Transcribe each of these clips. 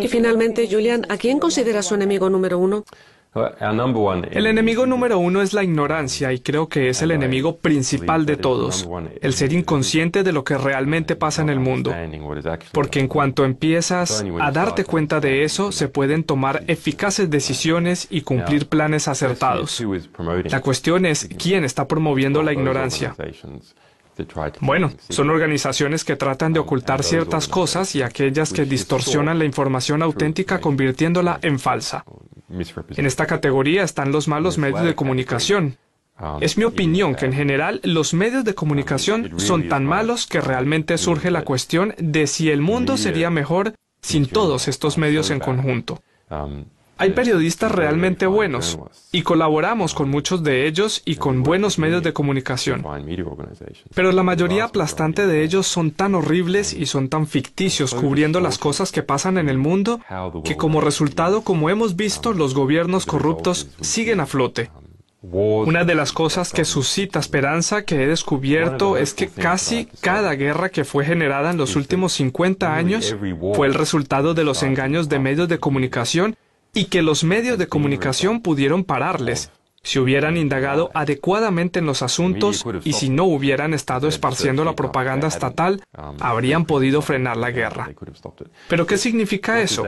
Y finalmente, Julian, ¿a quién considera su enemigo número uno? El enemigo número uno es la ignorancia y creo que es el enemigo principal de todos, el ser inconsciente de lo que realmente pasa en el mundo. Porque en cuanto empiezas a darte cuenta de eso, se pueden tomar eficaces decisiones y cumplir planes acertados. La cuestión es quién está promoviendo la ignorancia. Bueno, son organizaciones que tratan de um, ocultar ciertas cosas y aquellas que distorsionan la información auténtica convirtiéndola en falsa. En esta categoría están los malos medios de comunicación. Es mi um, opinión que en general los medios de comunicación son tan malos que realmente surge la cuestión de si el mundo sería mejor sin todos estos uh, medios en conjunto. Um, hay periodistas realmente buenos y colaboramos con muchos de ellos y con buenos medios de comunicación. Pero la mayoría aplastante de ellos son tan horribles y son tan ficticios cubriendo las cosas que pasan en el mundo que como resultado, como hemos visto, um, los gobiernos corruptos siguen a flote. Um, Una de las cosas que suscita esperanza que he descubierto es que casi cada guerra que fue generada en los últimos 50 años fue el resultado de los engaños de medios de comunicación y que los medios de comunicación pudieron pararles si hubieran indagado adecuadamente en los asuntos y si no hubieran estado esparciendo la propaganda estatal, habrían podido frenar la guerra. Pero ¿qué significa eso?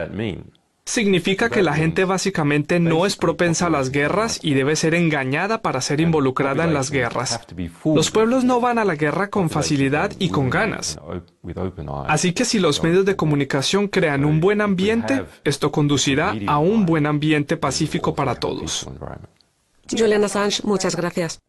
significa que la gente básicamente no es propensa a las guerras y debe ser engañada para ser involucrada en las guerras. Los pueblos no van a la guerra con facilidad y con ganas. Así que si los medios de comunicación crean un buen ambiente, esto conducirá a un buen ambiente pacífico para todos. Julian Assange, muchas gracias.